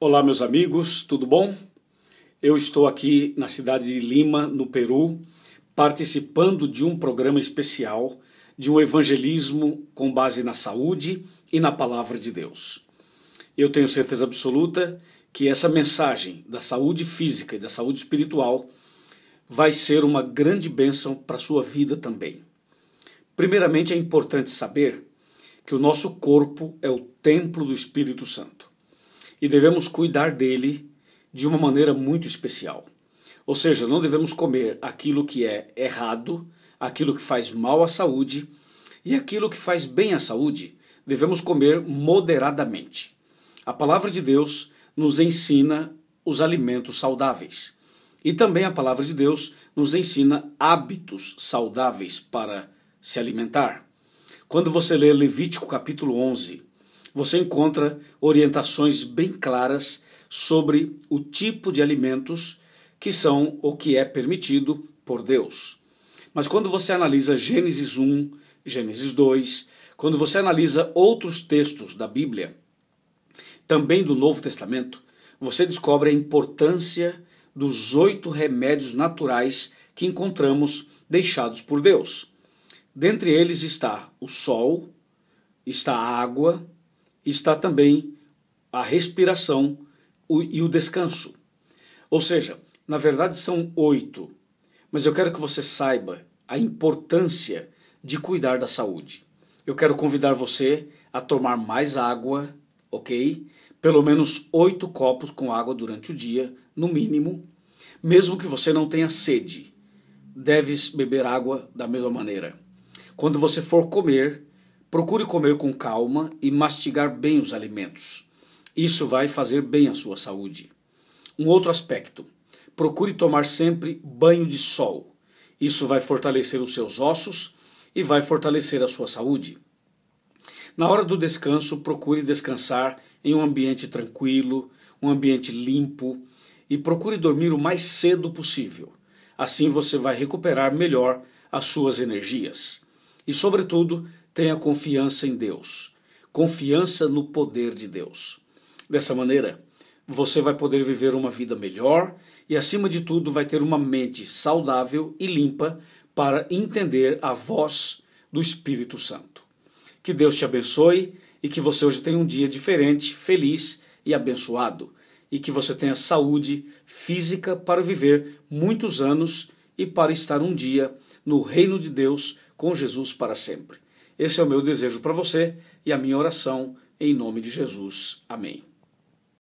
Olá, meus amigos, tudo bom? Eu estou aqui na cidade de Lima, no Peru, participando de um programa especial de um evangelismo com base na saúde e na palavra de Deus. Eu tenho certeza absoluta que essa mensagem da saúde física e da saúde espiritual vai ser uma grande bênção para a sua vida também. Primeiramente, é importante saber que o nosso corpo é o templo do Espírito Santo e devemos cuidar dele de uma maneira muito especial. Ou seja, não devemos comer aquilo que é errado, aquilo que faz mal à saúde e aquilo que faz bem à saúde. Devemos comer moderadamente. A palavra de Deus nos ensina os alimentos saudáveis. E também a palavra de Deus nos ensina hábitos saudáveis para se alimentar. Quando você lê Levítico capítulo 11, você encontra orientações bem claras sobre o tipo de alimentos que são o que é permitido por Deus. Mas quando você analisa Gênesis 1, Gênesis 2, quando você analisa outros textos da Bíblia, também do Novo Testamento, você descobre a importância dos oito remédios naturais que encontramos deixados por Deus. Dentre eles está o sol, está a água, está também a respiração e o descanso. Ou seja, na verdade são oito, mas eu quero que você saiba a importância de cuidar da saúde. Eu quero convidar você a tomar mais água, ok? Pelo menos oito copos com água durante o dia, no mínimo, mesmo que você não tenha sede. Deves beber água da mesma maneira. Quando você for comer, Procure comer com calma e mastigar bem os alimentos. Isso vai fazer bem à sua saúde. Um outro aspecto: procure tomar sempre banho de sol. Isso vai fortalecer os seus ossos e vai fortalecer a sua saúde. Na hora do descanso, procure descansar em um ambiente tranquilo, um ambiente limpo e procure dormir o mais cedo possível. Assim você vai recuperar melhor as suas energias. E, sobretudo, Tenha confiança em Deus, confiança no poder de Deus. Dessa maneira, você vai poder viver uma vida melhor e, acima de tudo, vai ter uma mente saudável e limpa para entender a voz do Espírito Santo. Que Deus te abençoe e que você hoje tenha um dia diferente, feliz e abençoado. E que você tenha saúde física para viver muitos anos e para estar um dia no reino de Deus com Jesus para sempre. Esse é o meu desejo para você e a minha oração em nome de Jesus. Amém.